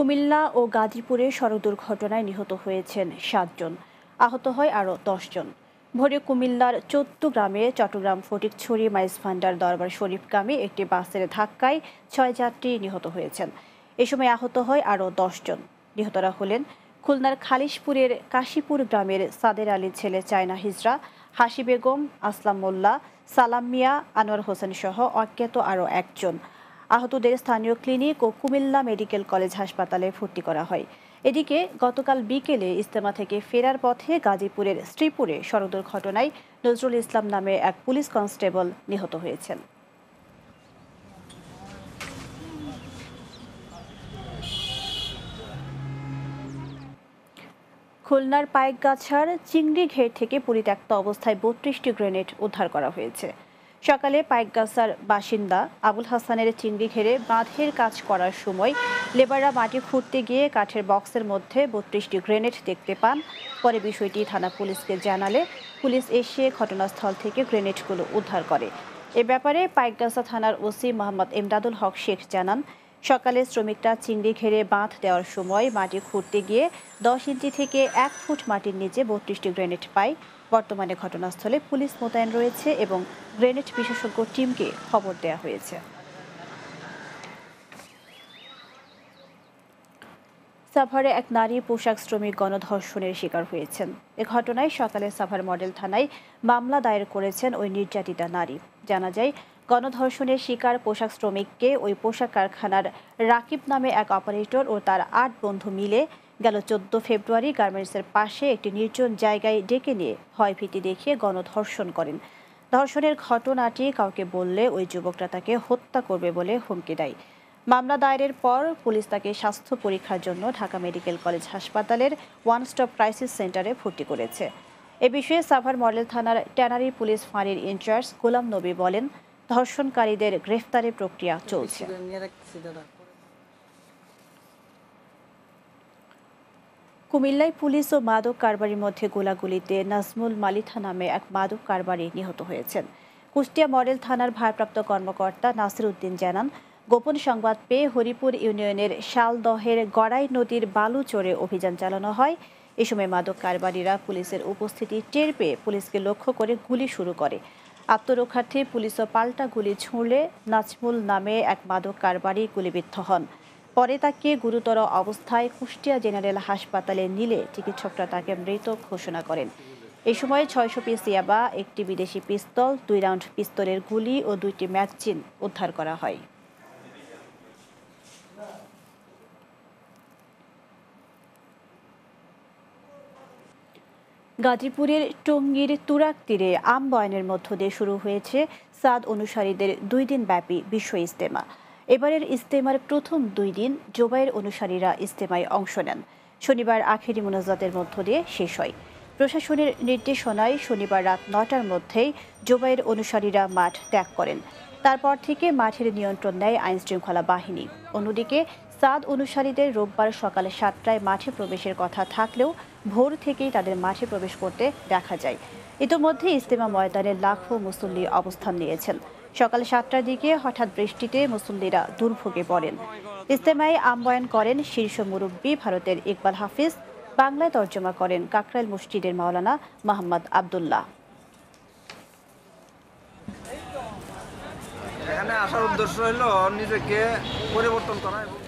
কুমিল্লা ও গাজীপুরে সড়ক দুর্ঘটনায় নিহত হয়েছেন সাতজন আহত হয় আরও দশজন ভোরে কুমিল্লার গ্রামে চট্টগ্রাম ফটিকছড়ি মাইস ভান্ডার দরবার শরীফগামী একটি বাসের ধাক্কায় ছয় যাত্রী নিহত হয়েছেন এ সময় আহত হয় আরও দশজন নিহতরা হলেন খুলনার খালিশপুরের কাশীপুর গ্রামের সাদের আলীর ছেলে চায়না হিজরা হাসি বেগম আসলাম মোল্লা সালাম মিয়া আনোয়ার হোসেন সহ অজ্ঞাত আরও একজন আহতদের স্থানীয় ক্লিনিক ও কুমিল্লা মেডিকেল কলেজ হাসপাতালে ভর্তি করা হয় এদিকে গতকাল বিকেলে ইস্তেমা থেকে ফেরার পথে গাজীপুরের শ্রীপুরে সড়ক দুর্ঘটনায় নজরুল ইসলাম নামে এক পুলিশ কনস্টেবল নিহত হয়েছেন খুলনার পায়েকগাছার চিংড়ি ঘের থেকে পরিত্যক্ত অবস্থায় বত্রিশটি গ্রেনেড উদ্ধার করা হয়েছে সকালে পাইকগাছার বাসিন্দা আবুল হাসানের চিংড়ি ঘেরে বাঁধের কাজ করার সময় লেবাররা মাটি খুঁড়তে গিয়ে কাঠের বক্সের মধ্যে বত্রিশটি গ্রেনেড দেখতে পান পরে বিষয়টি থানা পুলিশকে জানালে পুলিশ এসে ঘটনাস্থল থেকে গ্রেনেডগুলো উদ্ধার করে এ ব্যাপারে পাইকগাছা থানার ওসি মোহাম্মদ এমদাদুল হক শেখ জানান সকালে শ্রমিকরা চিংড়ি ঘেরে বাঁধ দেওয়ার সময় মাটি খুঁড়তে গিয়ে দশ ইঞ্চি থেকে এক ফুট মাটির নিচে বত্রিশটি গ্রেনেড পায় বর্তমানে ঘটনাস্থলে পুলিশ মোতায়েন রয়েছে এবং গ্রেনেড বিশেষজ্ঞ টিমকে খবর দেয়া হয়েছে সাভারে এক নারী পোশাক শ্রমিক গণধর্ষণের শিকার হয়েছেন এ ঘটনায় সকালে সাভার মডেল থানায় মামলা দায়ের করেছেন ওই নির্যাতিতা নারী জানা যায় গণধর্ষণের শিকার পোশাক শ্রমিককে ওই পোশাক কারখানার রাকিব নামে এক অপারেটর ও তার আট বন্ধু মিলে গেল চোদ্দ ফেব্রুয়ারি গার্মেন্টসের পাশে একটি নির্জন জায়গায় ডেকে নিয়ে ভয়ভীতি দেখিয়ে গণধর্ষণ করেন ধর্ষণের ঘটনাটি কাউকে বললে ওই যুবকরা তাকে হত্যা করবে বলে হুমকি দেয় মামলা দায়েরের পর পুলিশ তাকে স্বাস্থ্য পরীক্ষার জন্য ঢাকা মেডিকেল কলেজ হাসপাতালের ওয়ান স্টপ ক্রাইসিস সেন্টারে ভর্তি করেছে এ বিষয়ে সাভার মডেল থানার ট্যানারি পুলিশ ফাঁড়ির ইনচার্জ গোলাম নবী বলেন ধর্ষণকারীদের গ্রেফতারের প্রক্রিয়া চলছে কুমিল্লায় পুলিশ ও মাদক কারবারির মধ্যে গোলাগুলিতে নাজমুল মালিথা নামে এক মাদক কারবারি নিহত হয়েছেন কুষ্টিয়া মডেল থানার ভারপ্রাপ্ত কর্মকর্তা নাসির উদ্দিন জানান গোপন সংবাদ পেয়ে হরিপুর ইউনিয়নের শালদহের গড়াই নদীর বালু চড়ে অভিযান চালানো হয় এ সময় মাদক কারবারিরা পুলিশের উপস্থিতি টের পেয়ে পুলিশকে লক্ষ্য করে গুলি শুরু করে আত্মরক্ষার্থে পুলিশও পাল্টা গুলি ছুঁড়লে নাজমুল নামে এক মাদক কারবারি গুলিবিদ্ধ হন পরে তাকে গুরুতর অবস্থায় কুষ্টিয়া জেনারেল হাসপাতালে নিলে চিকিৎসকরা তাকে মৃত ঘোষণা করেন এই সময় ছয়শো পিস ইয়াবা একটি বিদেশি পিস্তল দুই রাউন্ড পিস্তলের গুলি ও দুইটি ম্যাগজিন উদ্ধার করা হয় গাজীপুরের টঙ্গীর তুরাক তীরে আম বয়নের মধ্য দিয়ে শুরু হয়েছে সাদ অনুসারীদের দুই দিন ব্যাপী বিশ্ব ইজতেমা এবারের ইজতেমার প্রথম দুই দিন জোবাইয়ের অনুসারীরা ইজতেমায় অংশ নেন শনিবার আখেরি মোনাজাতের মধ্য দিয়ে শেষ হয় প্রশাসনের নির্দেশনায় শনিবার রাত নটার মধ্যেই জোবাইয়ের অনুসারীরা মাঠ ত্যাগ করেন তারপর থেকে মাঠের নিয়ন্ত্রণ নেয় আইনশৃঙ্খলা বাহিনী অন্যদিকে সাদ অনুসারীদের রোববার সকালে সাতটায় মাঠে প্রবেশের কথা থাকলেও ভোর থেকেই তাদের মাঠে প্রবেশ করতে দেখা যায় ইতোমধ্যে ইস্তেমা ময়দানে লাখো মুসল্লি অবস্থান নিয়েছেন সকাল সাতটার দিকে হঠাৎ বৃষ্টিতে মুসল্লিরা দুর্ভোগে পড়েন ইস্তেমায় আহ্বায়ন করেন শীর্ষ মুরব্বী ভারতের ইকবাল হাফিজ বাংলায় তর্জমা করেন কাকরাইল মসজিদের মাওলানা মোহাম্মদ আবদুল্লাহ এখানে আসার উদ্দেশ্য হলো নিজেকে পরিবর্তন করা